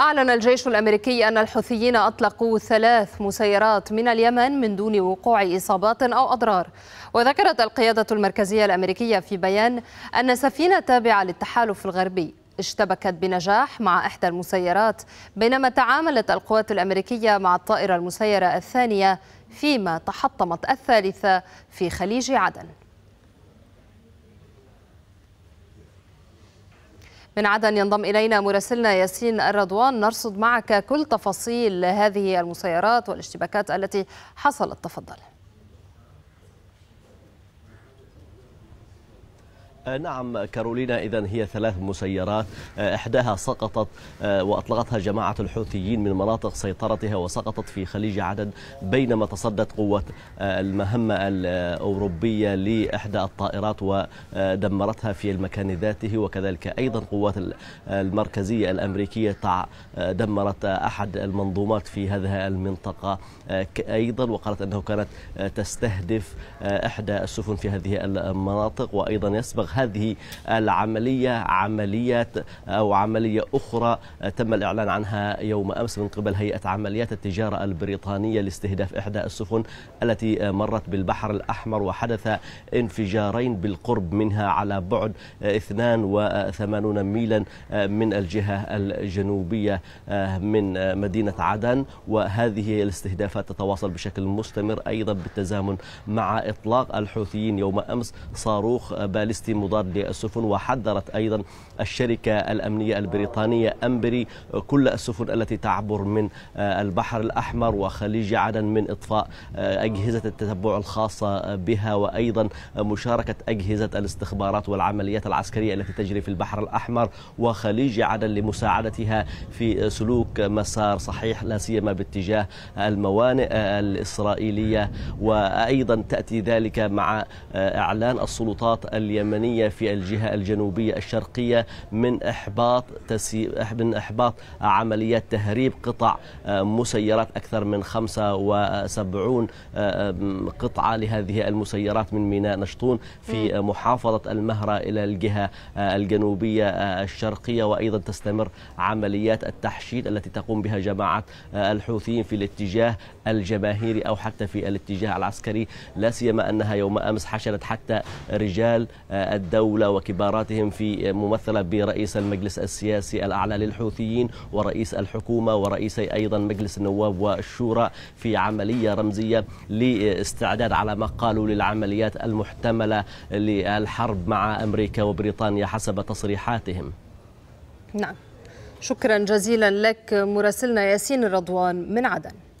أعلن الجيش الأمريكي أن الحوثيين أطلقوا ثلاث مسيرات من اليمن من دون وقوع إصابات أو أضرار وذكرت القيادة المركزية الأمريكية في بيان أن سفينة تابعة للتحالف الغربي اشتبكت بنجاح مع إحدى المسيرات بينما تعاملت القوات الأمريكية مع الطائرة المسيرة الثانية فيما تحطمت الثالثة في خليج عدن من عدن ينضم إلينا مراسلنا ياسين الرضوان نرصد معك كل تفاصيل هذه المسيرات والاشتباكات التي حصلت تفضل آه، نعم كارولينا إذا هي ثلاث مسيرات آه، إحداها سقطت آه، وأطلقتها جماعة الحوثيين من مناطق سيطرتها وسقطت في خليج عدن بينما تصدت قوة المهمة الأوروبية لإحدى الطائرات ودمرتها في المكان ذاته وكذلك أيضا قوات المركزية الأمريكية دمرت أحد المنظومات في هذه المنطقة أيضا وقالت أنه كانت تستهدف إحدى السفن في هذه المناطق وأيضا يسبق هذه العملية عمليات أو عملية أخرى تم الإعلان عنها يوم أمس من قبل هيئة عمليات التجارة البريطانية لاستهداف إحدى السفن التي مرت بالبحر الأحمر وحدث انفجارين بالقرب منها على بعد 82 ميلا من الجهة الجنوبية من مدينة عدن وهذه الاستهدافات تتواصل بشكل مستمر أيضا بالتزامن مع إطلاق الحوثيين يوم أمس صاروخ باليستي المضاد للسفن وحذرت أيضا الشركة الأمنية البريطانية أمبري كل السفن التي تعبر من آه، البحر الأحمر وخليج عدن من إطفاء آه، أجهزة التتبع الخاصة بها وأيضا مشاركة أجهزة الاستخبارات والعمليات العسكرية التي تجري في البحر الأحمر وخليج عدن لمساعدتها في سلوك مسار صحيح لا سيما باتجاه الموانئ آه، الإسرائيلية وأيضا تأتي ذلك مع إعلان السلطات اليمنية الإيرانية في الجهة الجنوبية الشرقية من إحباط تسي... من إحباط عمليات تهريب قطع آه، مسيرات أكثر من 75 آه، قطعة لهذه المسيرات من ميناء نشطون في محافظة المهرة إلى الجهة آه، الجنوبية الشرقية وأيضا تستمر عمليات التحشيد التي تقوم بها جماعة الحوثيين في الاتجاه الجماهيري أو حتى في الاتجاه العسكري لا سيما أنها يوم أمس حشدت حتى رجال الدولة وكباراتهم في ممثلة برئيس المجلس السياسي الأعلى للحوثيين ورئيس الحكومة ورئيس أيضا مجلس النواب والشورى في عملية رمزية لاستعداد على ما قالوا للعمليات المحتملة للحرب مع أمريكا وبريطانيا حسب تصريحاتهم نعم شكرا جزيلا لك مراسلنا ياسين الرضوان من عدن